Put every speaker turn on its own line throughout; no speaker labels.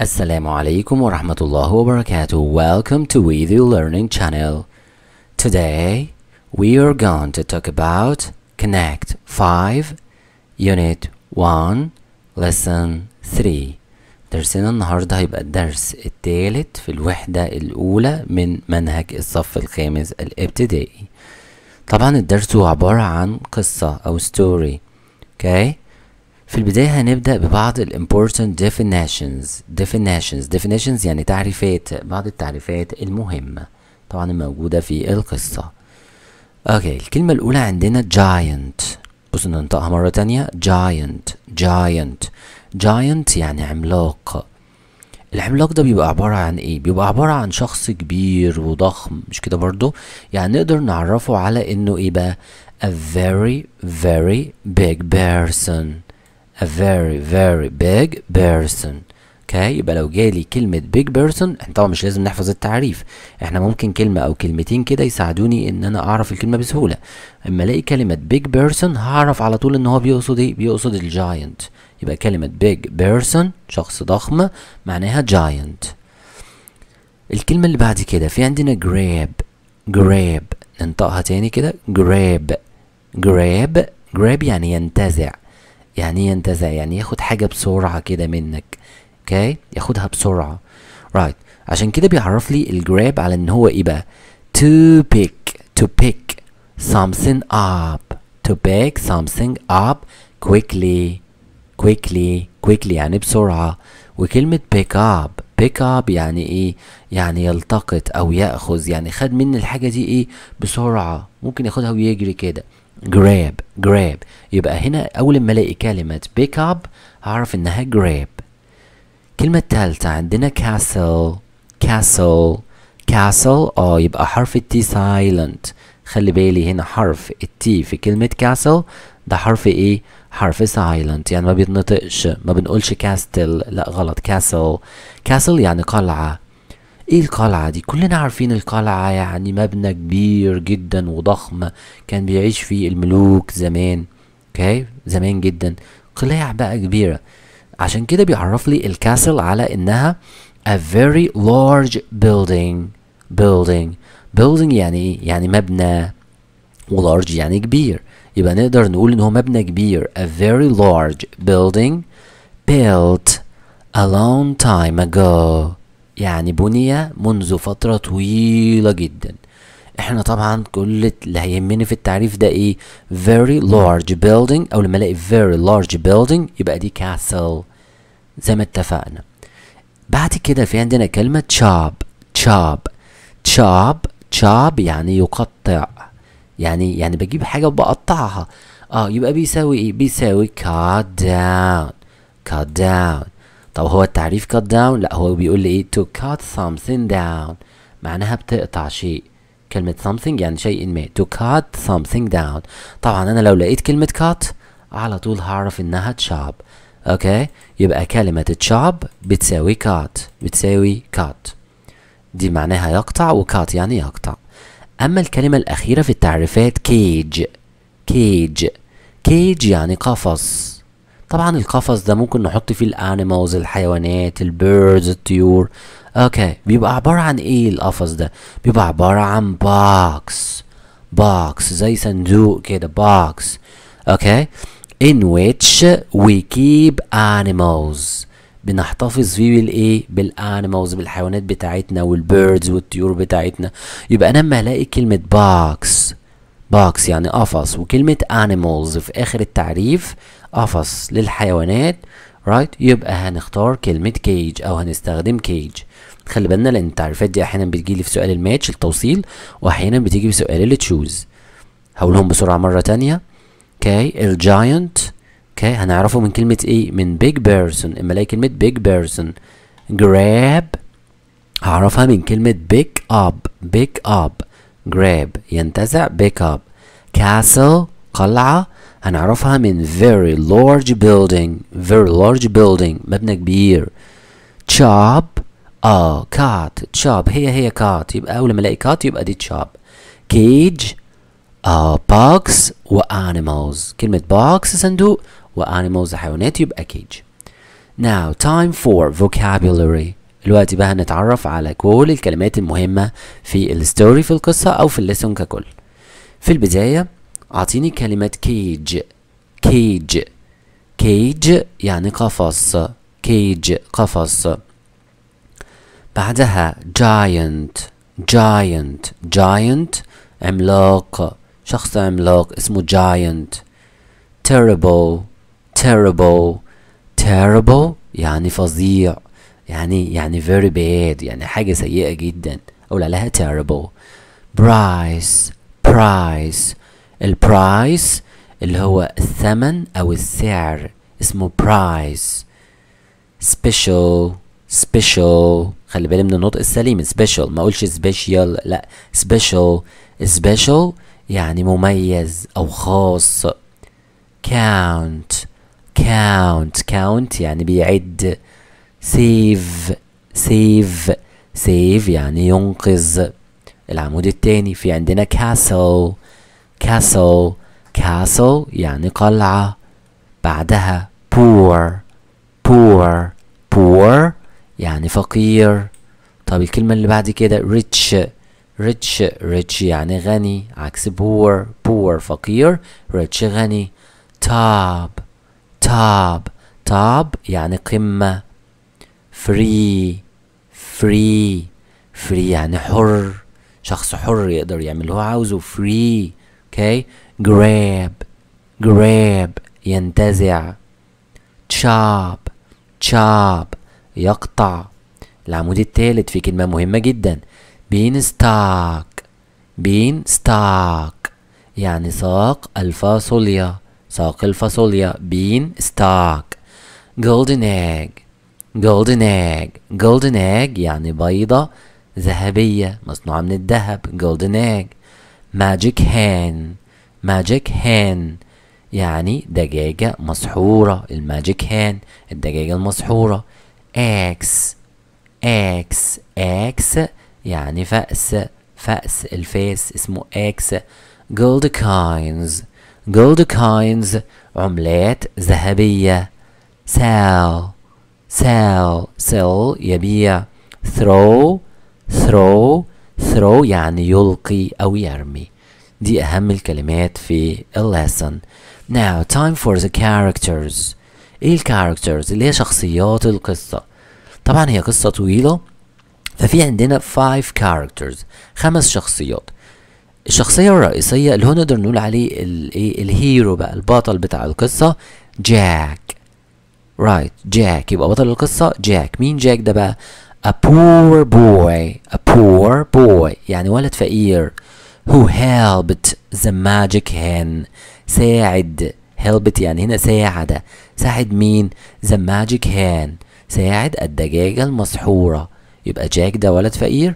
السلام عليكم ورحمة الله وبركاته Welcome to We You Learning Channel Today we are going to talk about Connect 5 Unit 1 Lesson 3 درسنا النهاردة هيبقى الدرس الثالث في الوحدة الأولى من منهج الصف الخامس الابتدائي طبعا الدرس هو عبارة عن قصة أو ستوري Okay في البداية هنبدأ ببعض ال important definitions definitions definitions يعني تعريفات بعض التعريفات المهمة طبعا الموجودة في القصة اوكي الكلمة الأولى عندنا giant بص ننطقها مرة تانية giant giant giant يعني عملاق العملاق ده بيبقى عبارة عن ايه؟ بيبقى عبارة عن شخص كبير وضخم مش كده برضو؟ يعني نقدر نعرفه على انه ايه بقى؟ a very very big person a very very big person اوكي يبقى لو جالي كلمة big person احنا طبعا مش لازم نحفظ التعريف احنا ممكن كلمة او كلمتين كده يساعدوني ان انا اعرف الكلمة بسهولة اما الاقي كلمة big person هعرف على طول ان هو بيقصد ايه بيقصد الجاينت يبقى كلمة big person شخص ضخم معناها جاينت الكلمة اللي بعد كده في عندنا grab grab ننطقها تاني كده grab grab grab يعني ينتزع يعني ينتزع إيه يعني ياخد حاجه بسرعه كده منك اوكي okay. ياخدها بسرعه رايت right. عشان كده بيعرف لي الجراب على ان هو ايه بقى to pick to pick something up to pick something up quickly quickly quickly يعني بسرعه وكلمه pick up pick up يعني ايه يعني يلتقط او ياخذ يعني خد مني الحاجه دي ايه بسرعه ممكن ياخدها ويجري كده grab grab يبقى هنا اول ما الاقي كلمه pick up هعرف انها grab الكلمه التالتة عندنا castle castle castle اه يبقى حرف التي silent خلي بالي هنا حرف التي في كلمه castle ده حرف ايه حرف silent يعني ما بيتنطقش ما بنقولش castle لا غلط castle castle يعني قلعه ايه القلعة دي كلنا عارفين القلعة يعني مبنى كبير جدا وضخم كان بيعيش فيه الملوك زمان اوكي زمان جدا قلاع بقى كبيرة عشان كده بيعرف لي الكاسل على انها a very large building building building يعني ايه يعني مبنى ولارج يعني كبير يبقى نقدر نقول ان هو مبنى كبير a very large building built a long time ago يعني بني منذ فترة طويلة جدا احنا طبعا كل اللي هيهمني في التعريف ده ايه very large building او لما الاقي very large building يبقى دي castle زي ما اتفقنا بعد كده في عندنا كلمة chop chop chop chop يعني يقطع يعني يعني بجيب حاجة وبقطعها اه يبقى بيساوي ايه بيساوي cut down cut down طب هو التعريف cut down لا هو بيقول لي ايه to cut something down معناها بتقطع شيء كلمة something يعني شيء ما to cut something down طبعا انا لو لقيت كلمة cut على طول هعرف انها chop اوكي يبقى كلمة chop بتساوي cut بتساوي cut دي معناها يقطع وcut يعني يقطع اما الكلمة الاخيرة في التعريفات cage cage cage يعني قفص طبعا القفص ده ممكن نحط فيه الانيمالز الحيوانات البيردز الطيور اوكي بيبقى عبارة عن ايه القفص ده بيبقى عبارة عن بوكس بوكس زي صندوق كده بوكس اوكي in which we keep animals بنحتفظ فيه بالايه بالانيمالز بالحيوانات بتاعتنا والبيردز والطيور بتاعتنا يبقى انا لما الاقي كلمه بوكس بوكس يعني قفص وكلمه animals في اخر التعريف قفص للحيوانات رايت right. يبقى هنختار كلمة كيج أو هنستخدم كيج خلي بالنا لأن التعريفات دي أحيانا بتجيلي في سؤال الماتش التوصيل وأحيانا بتيجي في سؤال التشوز هقولهم بسرعة مرة تانية كي الجاينت كي هنعرفه من كلمة إيه من بيج بيرسون إما ألاقي كلمة بيج بيرسون جراب هعرفها من كلمة بيك أب بيك أب جراب ينتزع بيك أب كاسل قلعة هنعرفها من very large building very large building مبنى كبير chop اه cat chop هي هي cat يبقى أول ما ألاقي cat يبقى دي chop cage آه box animals كلمة box صندوق و animals حيوانات يبقى cage now time for vocabulary الوقت بقى هنتعرف على كل الكلمات المهمة في الستوري في القصة أو في الليسون ككل في البداية أعطيني كلمة كيج كيج كيج يعني قفص كيج قفص بعدها جاينت جاينت جاينت عملاق شخص عملاق اسمه جاينت terrible terrible terrible يعني فظيع يعني يعني very bad يعني حاجة سيئة جدا أقول عليها terrible price price البرايس اللي هو الثمن أو السعر اسمه برايس سبيشال سبيشال خلي بالي من النطق السليم سبيشال ما اقولش سبيشال لا سبيشال سبيشال يعني مميز او خاص كاونت كاونت كاونت يعني بيعد سيف سيف سيف يعني ينقذ العمود التاني في عندنا كاسل castle castle يعني قلعة بعدها poor poor poor يعني فقير طب الكلمة اللي بعد كده rich rich rich يعني غني عكس poor poor فقير rich غني top top top يعني قمة free free free يعني حر شخص حر يقدر يعمل اللي هو عاوزه free okay grab grab ينتزع chop chop يقطع العمود الثالث في كلمة مهمة جدا بين ستاك بين ستاك يعني ساق الفاصوليا ساق الفاصوليا بين ستاك golden egg golden egg golden egg يعني بيضة ذهبية مصنوعة من الذهب golden egg ماجيك هان ماجيك هان يعني دجاجة مسحورة الماجيك هان الدجاجة المسحورة اكس اكس اكس يعني فأس فأس الفاس اسمه اكس جولد كاينز جولد كاينز عملات ذهبية سال سال سيل يبيع throw throw throw يعني يلقي أو يرمي دي أهم الكلمات في lesson now time for the characters إيه الكاركترز اللي هي شخصيات القصة طبعا هي قصة طويلة ففي عندنا five characters خمس شخصيات الشخصية الرئيسية اللي هو نقدر نقول عليه إيه، الهيرو بقى البطل بتاع القصة جاك رايت right. جاك يبقى بطل القصة جاك مين جاك ده بقى A poor boy, a poor boy يعني ولد فقير who helped the magic hen ساعد helped يعني هنا ساعد ساعد مين the magic hen ساعد الدجاجة المسحورة يبقى جاك ده ولد فقير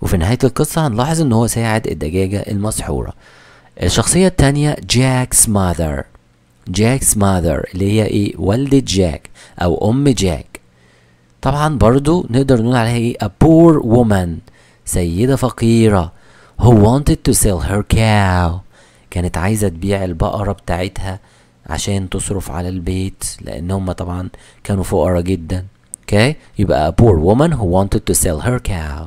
وفي نهاية القصة هنلاحظ ان هو ساعد الدجاجة المسحورة الشخصية التانية جاك's mother جاك's mother اللي هي ايه والدة جاك او ام جاك طبعا برضو نقدر نقول عليها ايه a poor woman سيدة فقيرة who wanted to sell her cow كانت عايزة تبيع البقرة بتاعتها عشان تصرف على البيت لان هم طبعا كانوا فقراء جدا اوكي okay. يبقى a poor woman who wanted to sell her cow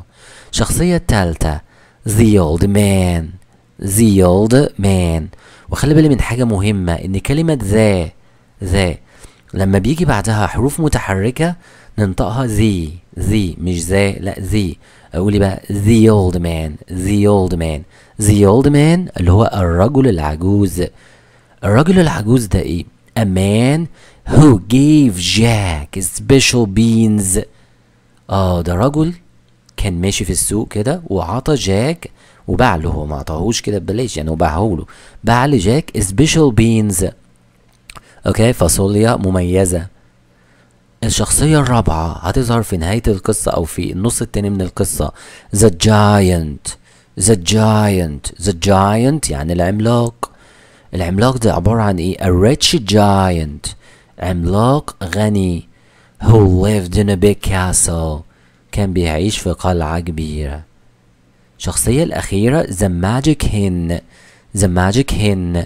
الشخصية التالتة the old man the old man وخلي بالي من حاجة مهمة ان كلمة ذا ذا لما بيجي بعدها حروف متحركة ننطقها زي زي مش زي لا زي قولي بقى the old man the old man the old man اللي هو الرجل العجوز الرجل العجوز ده ايه a man who gave Jack special beans اه ده رجل كان ماشي في السوق كده وعطى جاك وباع له هو ما عطاهوش كده ببلاش يعني هو باعه له باع لجاك special beans اوكي فاصوليا مميزه الشخصية الرابعة هتظهر في نهاية القصة أو في النص التاني من القصة The Giant The Giant The Giant يعني العملاق العملاق ده عبارة عن إيه؟ A rich giant عملاق غني Who lived in a big castle كان بيعيش في قلعة كبيرة الشخصية الأخيرة The Magic Hen The Magic Hen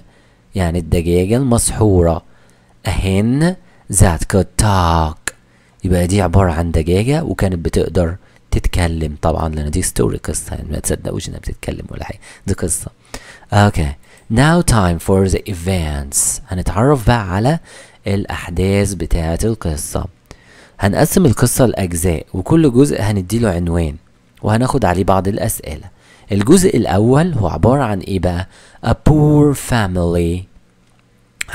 يعني الدجاجة المسحورة A hen that could talk يبقى دي عبارة عن دجاجة وكانت بتقدر تتكلم طبعا لان دي ستوري قصة يعني ما تصدقوش انها بتتكلم ولا حاجة دي قصة اوكي now time for the events هنتعرف بقى على الأحداث بتاعة القصة هنقسم القصة لأجزاء وكل جزء هنديله عنوان وهناخد عليه بعض الأسئلة الجزء الأول هو عبارة عن إيه بقى؟ A poor family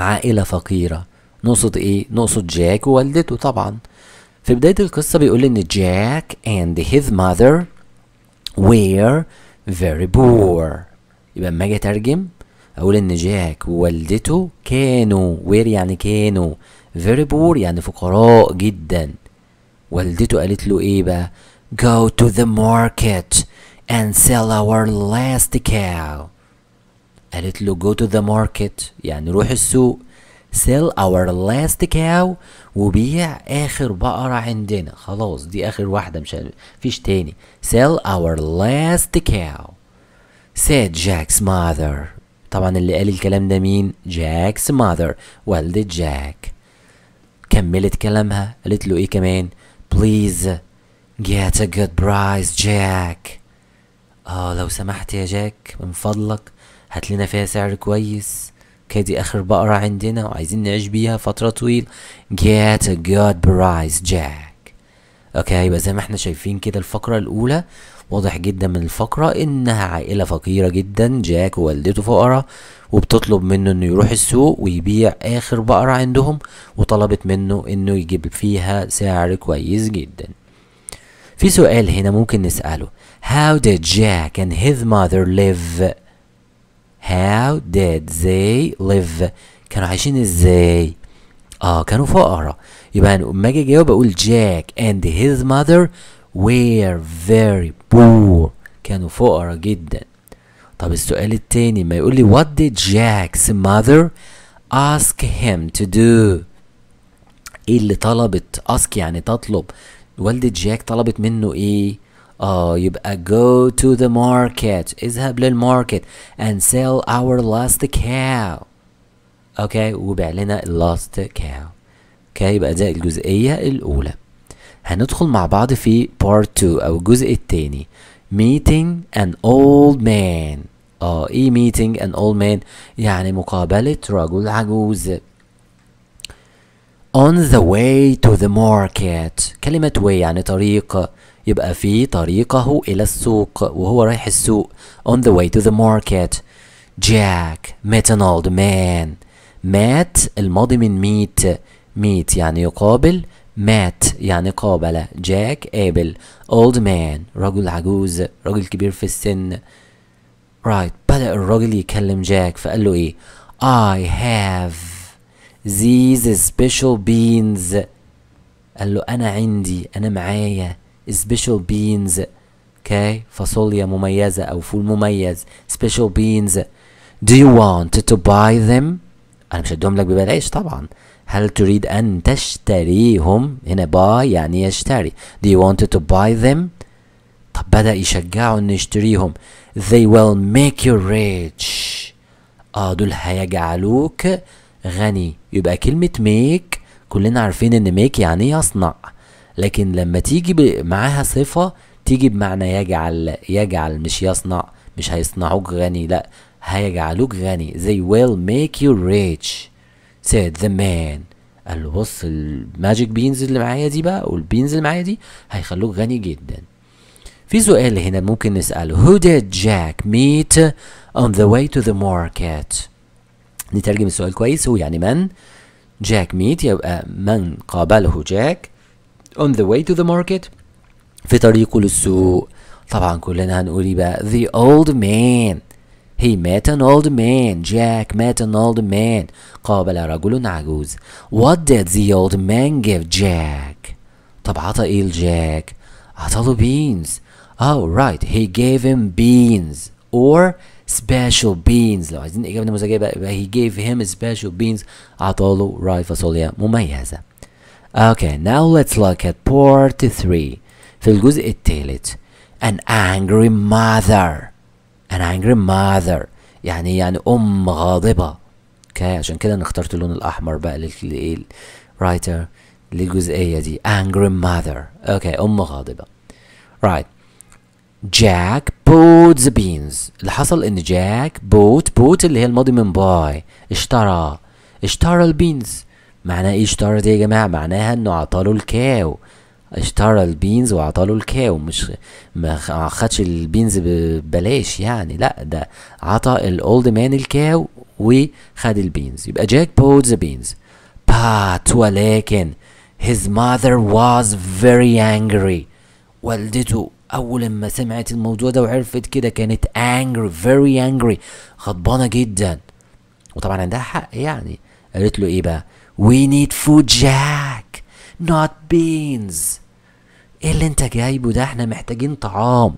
عائلة فقيرة نقصد إيه؟ نقصد جاك ووالدته طبعا في بداية القصة بيقول إن جاك and his mother were very poor يبقى لما أجي أترجم أقول إن جاك ووالدته كانوا وير يعني كانوا very poor يعني فقراء جدا والدته قالت له إيه بقى go to the market and sell our last cow قالت له go to the market يعني روح السوق sell our last cow وبيع اخر بقرة عندنا خلاص دي اخر واحدة مش فيش تاني sell our last cow said Jack's mother طبعا اللي قال الكلام ده مين Jack's mother والدة جاك كملت كلامها قالت له ايه كمان please get a good price Jack اه لو سمحت يا جاك من فضلك هات لنا فيها سعر كويس كادي اخر بقرة عندنا وعايزين نعيش بيها فترة طويلة get a good price Jack اوكي يبقى زي ما احنا شايفين كده الفقرة الاولى واضح جدا من الفقرة انها عائلة فقيرة جدا جاك ووالدته فقراء وبتطلب منه انه يروح السوق ويبيع اخر بقرة عندهم وطلبت منه انه يجيب فيها سعر كويس جدا في سؤال هنا ممكن نسأله How did Jack and his mother live How did they live كانوا عايشين ازاي اه كانوا فقراء يبقى لما اجي اجاوب اقول Jack and his mother were very poor كانوا فقراء جدا طب السؤال التاني ما يقول لي what did Jack's mother ask him to do ايه اللي طلبت ask يعني تطلب والدة جاك طلبت منه ايه Oh, you uh, go to the market. Is Hablil market and sell our last cow. Okay, وبيع لنا lost cow. Okay, يبقى ده الجزئية الأولى. هندخل مع بعض في part 2 أو الجزء الثاني. Meeting an old man. Oh, uh, إيه meeting an old man؟ يعني مقابلة رجل عجوز. On the way to the market. كلمة way يعني طريق. يبقى في طريقه إلى السوق وهو رايح السوق on the way to the market Jack met an old man مات الماضي من ميت ميت يعني يقابل مات يعني قابل جاك قابل old man رجل عجوز رجل كبير في السن right بدأ الراجل يكلم جاك فقال له ايه I have these special beans قال له انا عندي انا معايا special beans okay فاصوليا مميزة أو فول مميز special beans do you want to buy them أنا مش هديهم لك ببلاش طبعا هل تريد أن تشتريهم هنا buy يعني يشتري do you want to buy them طب بدأ يشجعه إنه يشتريهم they will make you rich اه دول هيجعلوك غني يبقى كلمة make كلنا عارفين إن make يعني يصنع لكن لما تيجي معاها صفة تيجي بمعنى يجعل يجعل مش يصنع مش هيصنعوك غني لا هيجعلوك غني they will make you rich said the man قال له بص الماجيك بينز اللي معايا دي بقى والبينز اللي معايا دي هيخلوك غني جدا في سؤال هنا ممكن نسأله who did Jack meet on the way to the market نترجم السؤال كويس هو يعني من جاك ميت يبقى من قابله جاك on the way to the market في طريق للسوق طبعا كلنا هنقول يبقى the old man he met an old man Jack met an old man قابل رجل عجوز what did the old man give Jack طب عطى ايه لجاك عطاله beans oh right he gave him beans or special beans لو عايزين اجابه نموذجيه بقى he gave him special beans عطاله راي فاصوليا مميزه Okay, now let's look at part 3 في الجزء الثالث an angry mother an angry mother يعني يعني أم غاضبة اوكي okay, عشان كده انا اخترت اللون الأحمر بقى للايه رايتر للجزئية دي angry mother اوكي okay, أم غاضبة right Jack bought the beans اللي حصل ان Jack bought bought اللي هي الماضي من buy اشترى اشترى البينز معناها ايه اشترى دي يا جماعه معناها انه عطاله الكاو اشترى البينز وعطاله الكاو مش ما خدش البينز ببلاش يعني لا ده عطى الاولد مان الكاو وخد البينز يبقى جاك بود ذا بينز بات ولكن his mother was very angry والدته اول ما سمعت الموضوع ده وعرفت كده كانت angry very angry غضبانه جدا وطبعا عندها حق يعني قالت له ايه بقى We need food Jack not beans ايه اللي انت جايبه ده احنا محتاجين طعام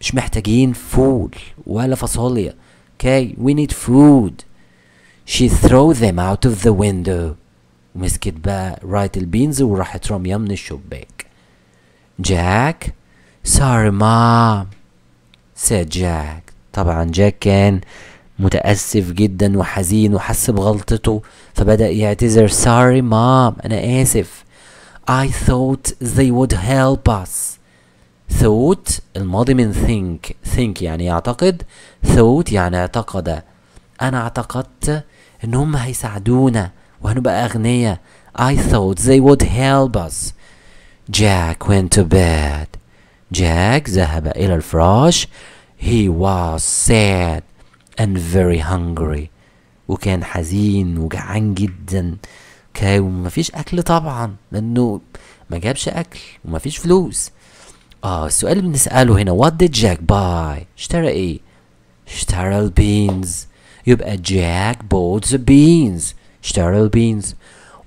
مش محتاجين فول ولا فاصوليا okay we need food she threw them out of the window ومسكت بقى رايت البينز وراحت راميه من الشباك جاك sorry mom said Jack. طبعا جاك كان متأسف جدا وحزين وحس بغلطته فبدأ يعتذر sorry mom أنا آسف I thought they would help us thought الماضي من think think يعني يعتقد thought يعني اعتقد أنا اعتقدت إن هم هيساعدونا وهنبقى أغنياء I thought they would help us Jack went to bed Jack ذهب إلى الفراش He was sad and very hungry وكان حزين وجعان جدا كان ومفيش اكل طبعا لانه ما جابش اكل ومفيش فلوس اه السؤال اللي بنساله هنا what did Jack buy اشترى ايه اشترى البينز يبقى جاك bought the beans اشترى البينز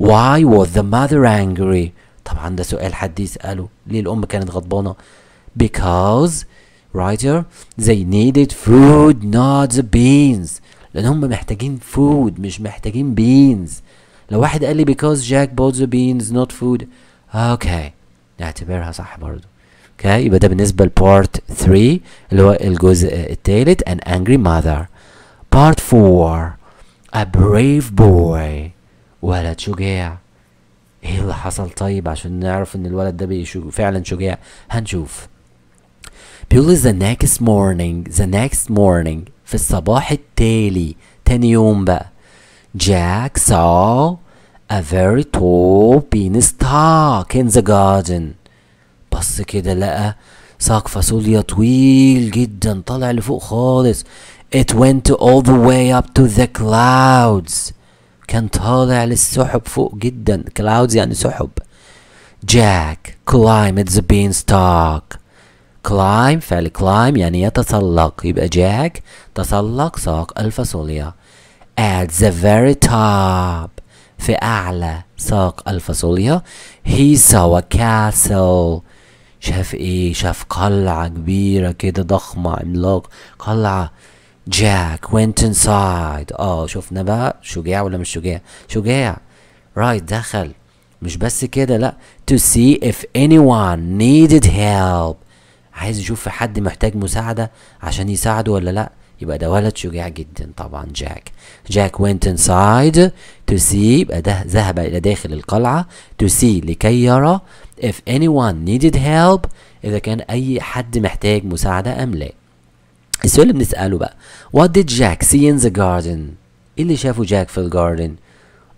why was the mother angry طبعا ده سؤال حد يساله ليه الام كانت غضبانه because right here they needed food not the beans لان هم محتاجين food مش محتاجين beans لو واحد قال لي because Jack bought the beans not food okay نعتبرها صح برضو okay يبقى ده بالنسبة لبارت 3 اللي هو الجزء الثالث an angry mother part 4 a brave boy ولد شجاع ايه اللي حصل طيب عشان نعرف ان الولد ده فعلا شجاع هنشوف بيقول the next morning the next morning في الصباح التالي تاني يوم بقى Jack saw a very tall beanstalk stalk in the garden بص كده لقى ساق فاصوليا طويل جدا طالع لفوق خالص It went all the way up to the clouds كان طالع للسحب فوق جدا clouds يعني سحب Jack climbed the beanstalk climb فعل climb يعني يتسلق يبقى Jack تسلق ساق الفاصوليا at the very top في أعلى ساق الفاصوليا he saw a castle شاف إيه شاف قلعة كبيرة كده ضخمة عملاق قلعة Jack went inside اه شفنا بقى شجاع ولا مش شجاع شجاع right دخل مش بس كده لا to see if anyone needed help عايز يشوف في حد محتاج مساعدة عشان يساعده ولا لأ يبقى ده ولد شجاع جدا طبعا جاك جاك went inside to see يبقى ده ذهب إلى داخل القلعة to see لكي يرى if anyone needed help إذا كان أي حد محتاج مساعدة أم لا السؤال اللي بنسأله بقى what did Jack see in the garden إيه اللي شافه جاك في الجاردن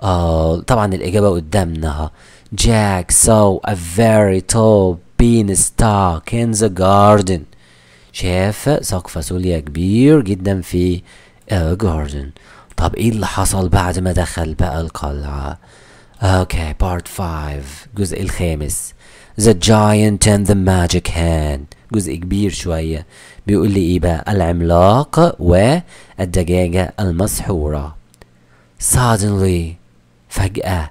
آه طبعا الإجابة قدامنا جاك saw a very tall been stuck in the garden شاف ساق فاصوليا كبير جدا في آه، a طب ايه اللي حصل بعد ما دخل بقى القلعة اوكي بارت 5 الجزء الخامس The Giant and the Magic Hand جزء كبير شوية بيقول لي ايه بقى العملاق والدجاجة المسحورة Suddenly فجأة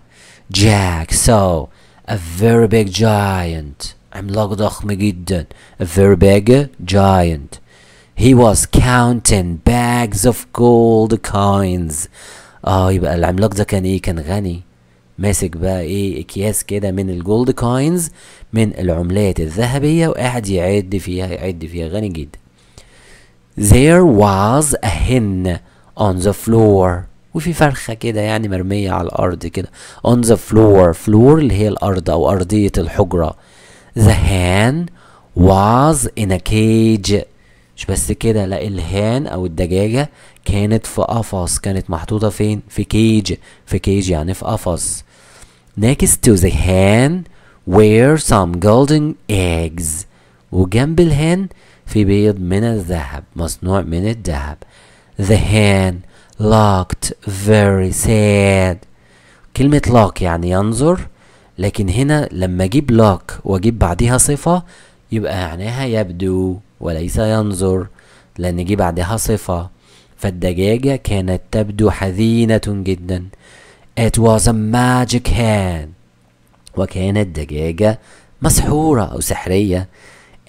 Jack saw a very big giant عملاق ضخم جدا a very big giant he was counting bags of gold coins اه يبقى العملاق ده كان ايه كان غني ماسك بقى ايه اكياس كده من الجولد كوينز من العملات الذهبية وقاعد يعد فيها يعد فيها غني جدا there was a hen on the floor وفي فرخة كده يعني مرمية على الأرض كده on the floor floor اللي هي الأرض أو أرضية الحجرة The hen was in a cage مش بس كده لا الهان او الدجاجه كانت في قفص كانت محطوطه فين في كيج في كيج يعني في قفص next to the hen were some golden eggs وجنب الهان في بيض من الذهب مصنوع من الذهب the hen looked very sad كلمة look يعني ينظر لكن هنا لما اجيب لاك واجيب بعدها صفة يبقى معناها يبدو وليس ينظر لان جه بعدها صفة فالدجاجة كانت تبدو حزينة جدا It was a magic hand وكانت دجاجة مسحورة أو سحرية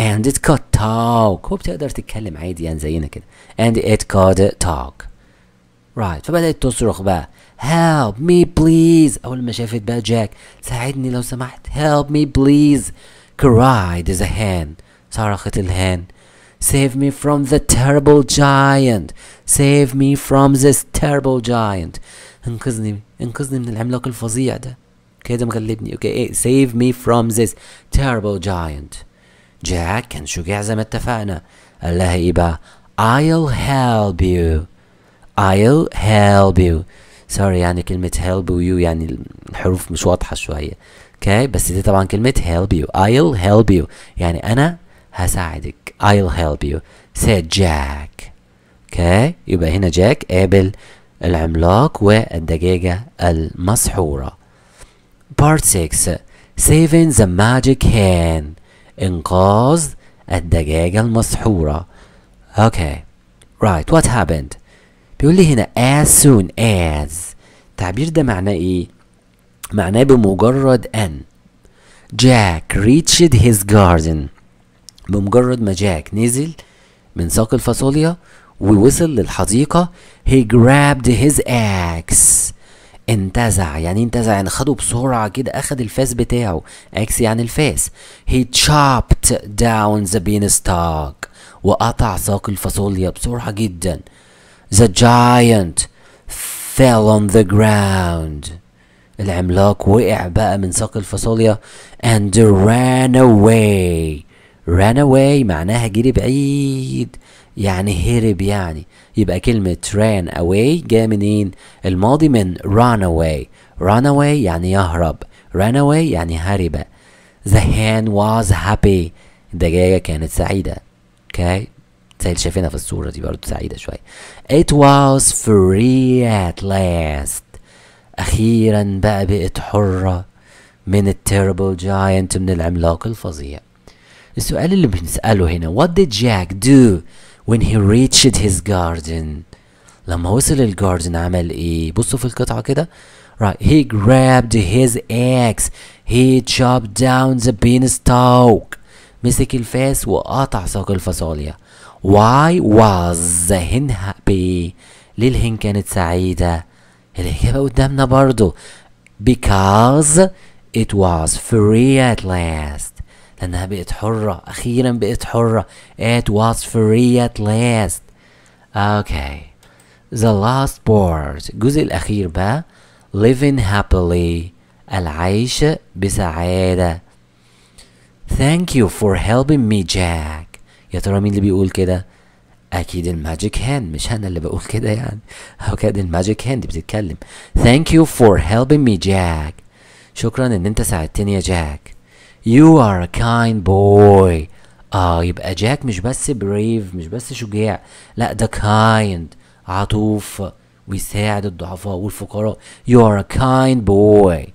and it could talk وبتقدر تتكلم عادي يعني زينا كده and it could talk رايت فبدات تصرخ بقى هيلب مي بليز اول ما شافت بقى جاك ساعدني لو سمحت هيلب مي بليز cried the hen صرخت الهان Save me from the terrible giant Save me from this terrible giant انقذني انقذني من العملاق الفظيع ده كده مغلبني اوكي ايه save me from this terrible giant جاك كان شجاع زي ما اتفقنا قال لها ايه بقى I'll help you I'll help you sorry يعني كلمة help you يعني الحروف مش واضحة شوية اوكي okay. بس دي طبعا كلمة help you I'll help you يعني أنا هساعدك I'll help you said Jack okay. يبقى هنا جاك قابل العملاق والدجاجة المسحورة Part 6 Saving the Magic Hand إنقاذ الدجاجة المسحورة Okay Right what happened بيقول لي هنا as soon as التعبير ده معناه ايه معناه بمجرد ان جاك reached his garden بمجرد ما جاك نزل من ساق الفاصوليا ووصل للحديقة he grabbed his axe انتزع يعني انتزع يعني خده بسرعة كده اخد الفاس بتاعه اكس يعني الفاس he chopped down the beanstalk وقطع ساق الفاصوليا بسرعة جدا The giant fell on the ground. العملاق وقع بقى من ساق الفاصوليا and ran away ran away معناها جري بعيد يعني هرب يعني يبقى كلمة ran away جاء منين الماضي من run away run away يعني يهرب ran away يعني هرب the hen was happy الدجاجة كانت سعيدة okay سعيد شايفينها في الصورة دي برضه سعيدة شوية It was free at last أخيرا بقى بقت حرة من التيربل جاينت من العملاق الفظيع السؤال اللي بنسأله هنا What did Jack do when he reached his garden لما وصل الجاردن عمل ايه بصوا في القطعة كده Right, he grabbed his axe. He chopped down the beanstalk. مسك الفاس وقطع ساق الفاصوليا. why was هنها happy? ليه الهن كانت سعيدة الإجابة قدامنا برضو because it was free at last لأنها بقت حرة أخيرا بقت حرة it was free at last okay the last part الجزء الأخير بقى living happily العيش بسعادة Thank you for helping me Jack يا ترى مين اللي بيقول كده اكيد الماجيك هاند مش انا اللي بقول كده يعني اكيد الماجيك هاند بتتكلم thank you for helping me Jack شكرا ان انت ساعدتني يا جاك you are a kind boy اه يبقى جاك مش بس بريف مش بس شجاع لا ده kind عطوف ويساعد الضعفاء والفقراء you are a kind boy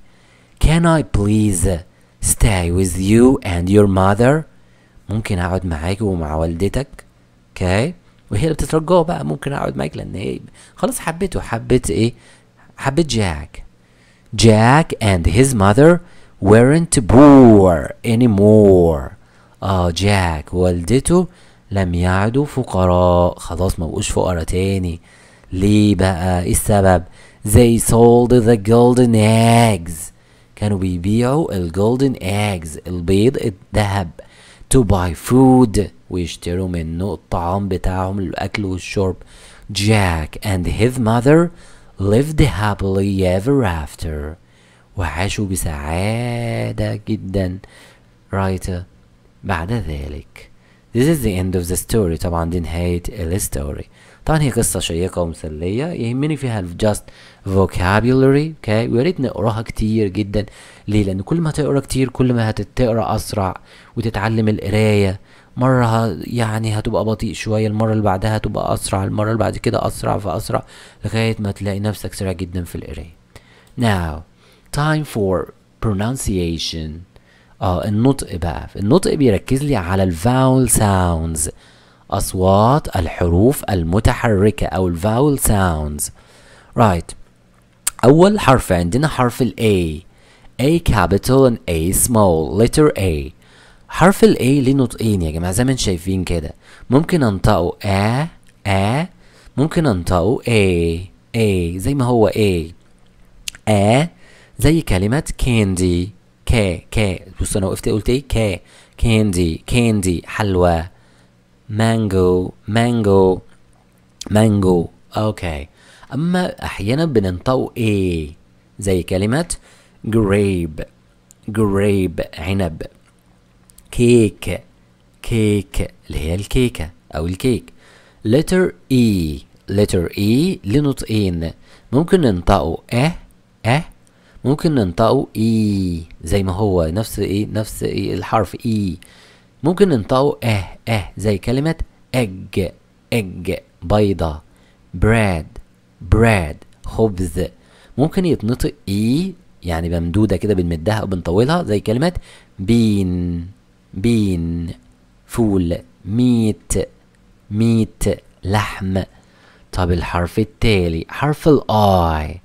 can I please stay with you and your mother ممكن اقعد معاكي ومع والدتك اوكي وهي اللي بتترجاه بقى ممكن اقعد معاك لان هي خلاص حبيته حبيت ايه حبيت جاك جاك and his mother weren't poor anymore اه جاك والدته لم يعدوا فقراء خلاص ما بقوش فقراء تاني ليه بقى ايه السبب they sold the golden eggs كانوا بيبيعوا الجولدن eggs البيض الذهب to buy food ويشتروا منه الطعام بتاعهم الأكل والشرب Jack and his mother lived happily ever after وعاشوا بسعادة جدا writer بعد ذلك This is the end of the story طبعا دي نهاية ال story طبعا هي قصة شيقة ومسلية يهمني فيها just vocabulary اوكي ويا ريت نقراها كتير جدا ليه لان كل ما هتقرا كتير كل ما هتقرا اسرع وتتعلم القرايه مرة يعني هتبقى بطيء شوية المرة اللي بعدها هتبقى أسرع المرة اللي بعد كده أسرع فأسرع لغاية ما تلاقي نفسك سريع جدا في القراية. Now time for pronunciation اه النطق بقى النطق بيركز لي على الفاول ساوندز أصوات الحروف المتحركة أو الفاول ساوندز right أول حرف عندنا حرف ال A A capital and A small letter A حرف ال A ليه نطقين يا جماعة زي ما انتم شايفين كده ممكن انطقه A A ممكن انطقه A A زي ما هو A A زي كلمة candy K K بص انا وقفت قلت ايه K candy candy حلوى mango mango mango اوكي okay. اما احيانا بننطق ايه زي كلمه جريب جريب عنب كيك كيك اللي هي الكيكه او الكيك letter E letter E لنطقين ممكن ننطقه اه اه ممكن ننطقه اي e زي ما هو نفس ايه نفس إيه الحرف اي ممكن ننطقه اه اه زي كلمة اج اج بيضة براد bread خبز ممكن يتنطق اي e، يعني ممدوده كده بنمدها او بنطولها زي كلمه بين بين فول ميت ميت لحم طب الحرف التالي حرف الاي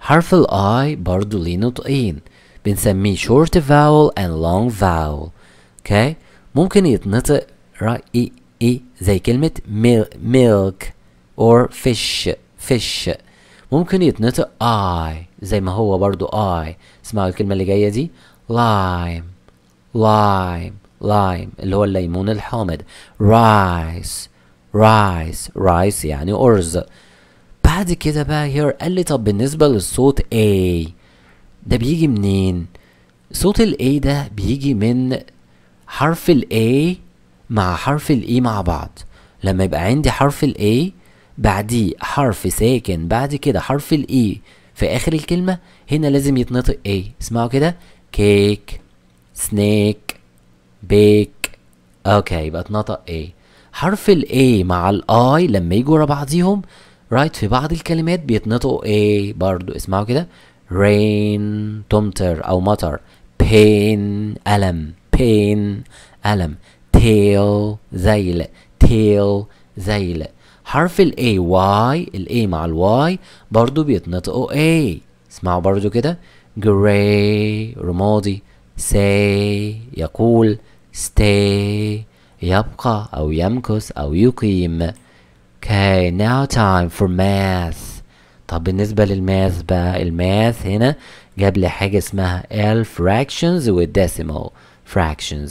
حرف الاي برضو ليه نطقين بنسميه short vowel and long vowel اوكي okay. ممكن يتنطق رأي اي e زي كلمة milk or fish فيش ممكن يتنطق اي زي ما هو برضو اي اسمعوا الكلمة اللي جاية دي لايم لايم لايم اللي هو الليمون الحامض رايس رايس رايس يعني أرز بعد كده بقى هير قال لي طب بالنسبة للصوت اي ده بيجي منين؟ صوت ال A ده بيجي من حرف ال A مع حرف ال E مع بعض لما يبقى عندي حرف ال A بعديه حرف ساكن بعد كده حرف الاي e في اخر الكلمه هنا لازم يتنطق ايه اسمعوا كده كيك سنيك بيك اوكي يبقى اتنطق ايه حرف الاي مع الاي لما يجوا ورا بعضيهم رايت في بعض الكلمات بيتنطقوا ايه برضو اسمعوا كده رين تمطر او مطر بين ألم بين ألم تيل ذيل تيل ذيل حرف ال A Y ال A مع ال Y برضو بيتنطقوا A اسمعوا برضو كده gray رمادي say يقول stay يبقى أو يمكث أو يقيم okay now time for math طب بالنسبة للماث بقى الماث هنا جاب لي حاجة اسمها الفراكشنز decimal fractions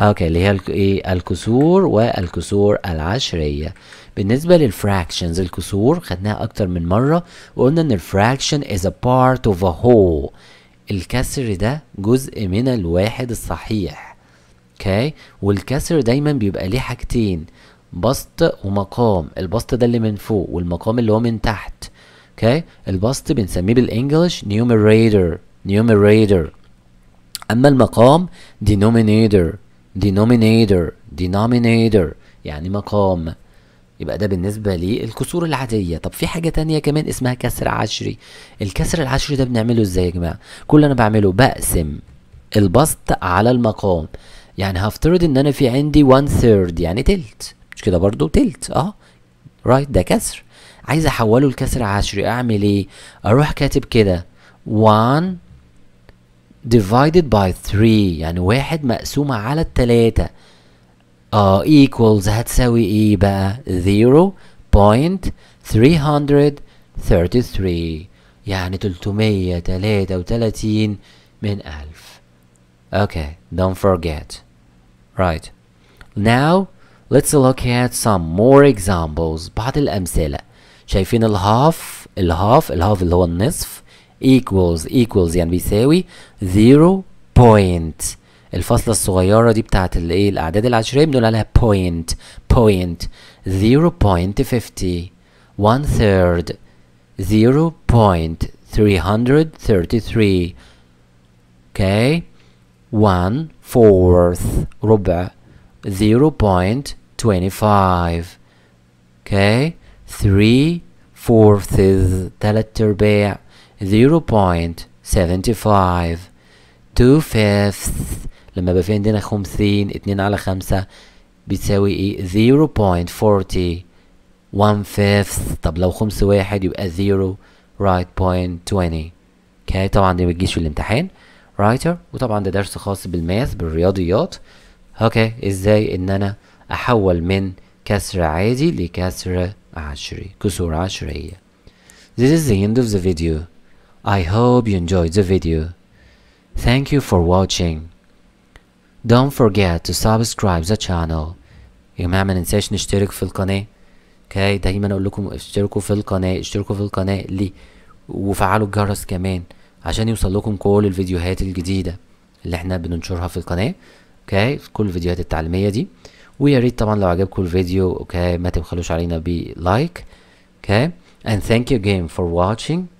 اوكي اللي هي ايه الكسور والكسور العشريه بالنسبه للفراكشنز الكسور خدناها اكتر من مره وقلنا ان الفراكشن is a part of a whole الكسر ده جزء من الواحد الصحيح اوكي والكسر دايما بيبقى ليه حاجتين بسط ومقام البسط ده اللي من فوق والمقام اللي هو من تحت اوكي البسط بنسميه بالانجلش numerator numerator اما المقام denominator denominator denominator يعني مقام يبقى ده بالنسبة للكسور العادية طب في حاجة تانية كمان اسمها كسر عشري الكسر العشري ده بنعمله ازاي يا جماعة كل اللي انا بعمله بقسم البسط على المقام يعني هفترض ان انا في عندي one third يعني تلت مش كده برضو تلت اه رايت right. ده كسر عايز احوله لكسر عشري اعمل ايه اروح كاتب كده one divided by 3 يعني واحد مقسومة على التلاتة اه equals هتساوي ايه بقى 0.333 يعني 333 من ألف okay don't forget right now let's look at some more examples بعض الأمثلة شايفين الهاف الهاف الهاف اللي هو النصف equals equals يعني بيساوي 0 point الفاصلة الصغيرة دي بتاعت الايه الأعداد العشرية بنقول عليها point point 0.50 one third 0.333 okay one fourth ربع 0.25 okay three fourths تلات أرباع 0.75 2 fifths لما بقى في عندنا خمسين اتنين على خمسة بتساوي ايه 0.40 1 fifth طب لو خمس واحد يبقى 0 right point 20 اوكي طبعا دي ما بتجيش في الامتحان رايتر وطبعا ده درس خاص بالماث بالرياضيات اوكي ازاي ان انا احول من كسر عادي لكسر عشري كسور عشرية This is the end of the video I hope you enjoyed the video. Thank you for watching. Don't forget to subscribe the channel. يا جماعة ما ننساش نشترك في القناة. اوكي دايما اقول لكم اشتركوا في القناة اشتركوا في القناة لي وفعلوا الجرس كمان عشان يوصل لكم كل الفيديوهات الجديدة اللي احنا بننشرها في القناة اوكي كل الفيديوهات التعليمية دي ويا ريت طبعا لو عجبكم الفيديو اوكي ما تبخلوش علينا بلايك اوكي and thank you again for watching